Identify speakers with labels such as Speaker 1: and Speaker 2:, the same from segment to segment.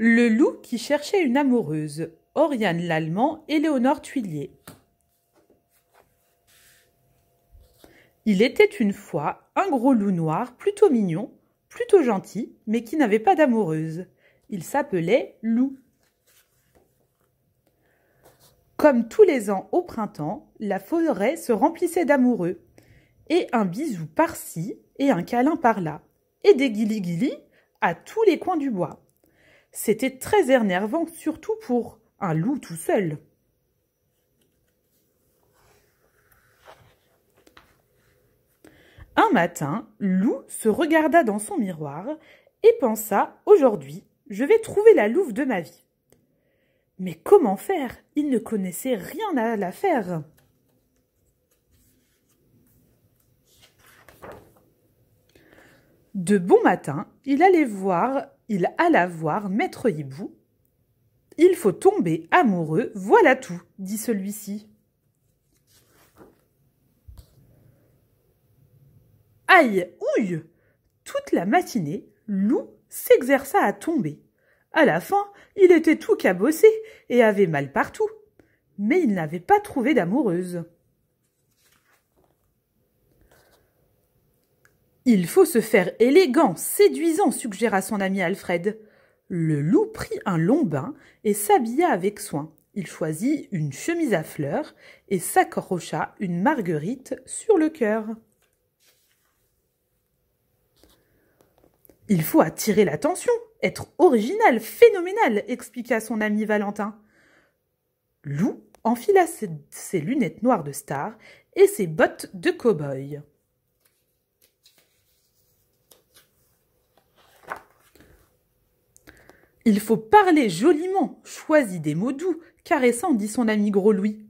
Speaker 1: Le loup qui cherchait une amoureuse, Oriane l'Allemand et Léonore Tuilier. Il était une fois un gros loup noir, plutôt mignon, plutôt gentil, mais qui n'avait pas d'amoureuse. Il s'appelait Loup. Comme tous les ans au printemps, la forêt se remplissait d'amoureux, et un bisou par-ci et un câlin par-là, et des guilis à tous les coins du bois. C'était très énervant, surtout pour un loup tout seul. Un matin, Loup se regarda dans son miroir et pensa Aujourd'hui, je vais trouver la louve de ma vie. Mais comment faire Il ne connaissait rien à la faire. De bon matin, il allait voir il alla voir Maître Hibou. Il faut tomber amoureux, voilà tout, dit celui-ci. Aïe, ouille Toute la matinée, Loup s'exerça à tomber. À la fin, il était tout cabossé et avait mal partout. Mais il n'avait pas trouvé d'amoureuse. Il faut se faire élégant, séduisant, suggéra son ami Alfred. Le loup prit un long bain et s'habilla avec soin. Il choisit une chemise à fleurs et s'accrocha une marguerite sur le cœur. Il faut attirer l'attention, être original, phénoménal, expliqua son ami Valentin. Loup enfila ses, lunettes noires de star et ses bottes de cow-boy. Il faut parler joliment, choisis des mots doux, caressants, dit son ami Gros Louis.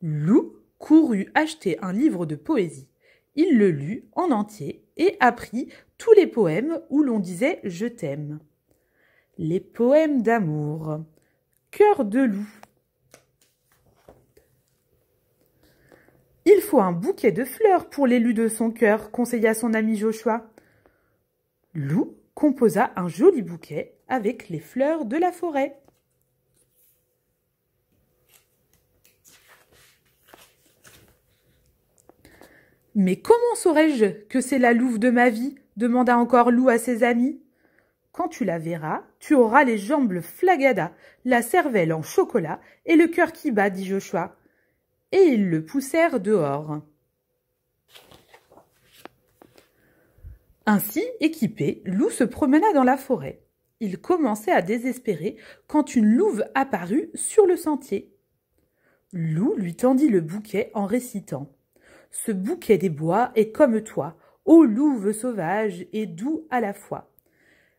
Speaker 1: Lou courut acheter un livre de poésie. Il le lut en entier et apprit tous les poèmes où l'on disait je t'aime. Les poèmes d'amour. Cœur de loup. Il faut un bouquet de fleurs pour l'élu de son cœur, conseilla son ami Joshua. Lou composa un joli bouquet avec les fleurs de la forêt. Mais comment saurais-je que c'est la louve de ma vie demanda encore Lou à ses amis. Quand tu la verras, tu auras les jambes flagada, la cervelle en chocolat et le cœur qui bat, dit Joshua. Et ils le poussèrent dehors. Ainsi équipé, Lou se promena dans la forêt il commençait à désespérer quand une louve apparut sur le sentier. Loup lui tendit le bouquet en récitant Ce bouquet des bois est comme toi, ô louve sauvage et doux à la fois.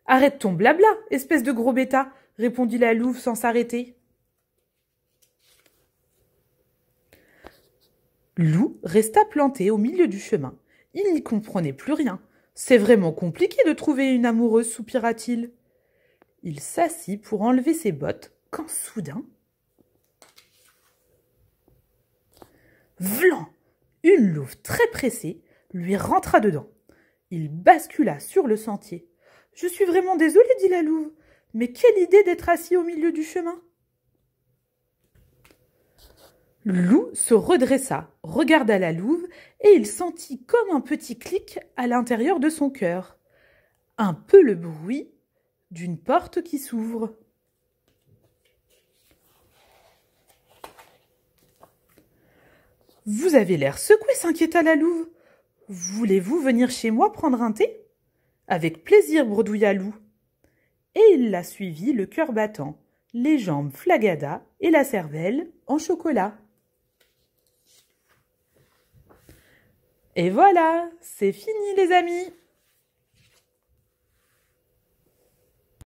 Speaker 1: Arrête ton blabla, espèce de gros bêta, répondit la louve sans s'arrêter. Loup resta planté au milieu du chemin. Il n'y comprenait plus rien. C'est vraiment compliqué de trouver une amoureuse, soupira-t-il. Il s'assit pour enlever ses bottes quand soudain... Vlan Une louve très pressée lui rentra dedans. Il bascula sur le sentier. Je suis vraiment désolée, dit la louve, mais quelle idée d'être assis au milieu du chemin. Le loup se redressa, regarda la louve, et il sentit comme un petit clic à l'intérieur de son cœur. Un peu le bruit d'une porte qui s'ouvre. Vous avez l'air secoué, s'inquiéta la louve. Voulez-vous venir chez moi prendre un thé Avec plaisir, bredouilla loup. Et il la suivit, le cœur battant, les jambes flagadas et la cervelle en chocolat. Et voilà, c'est fini les amis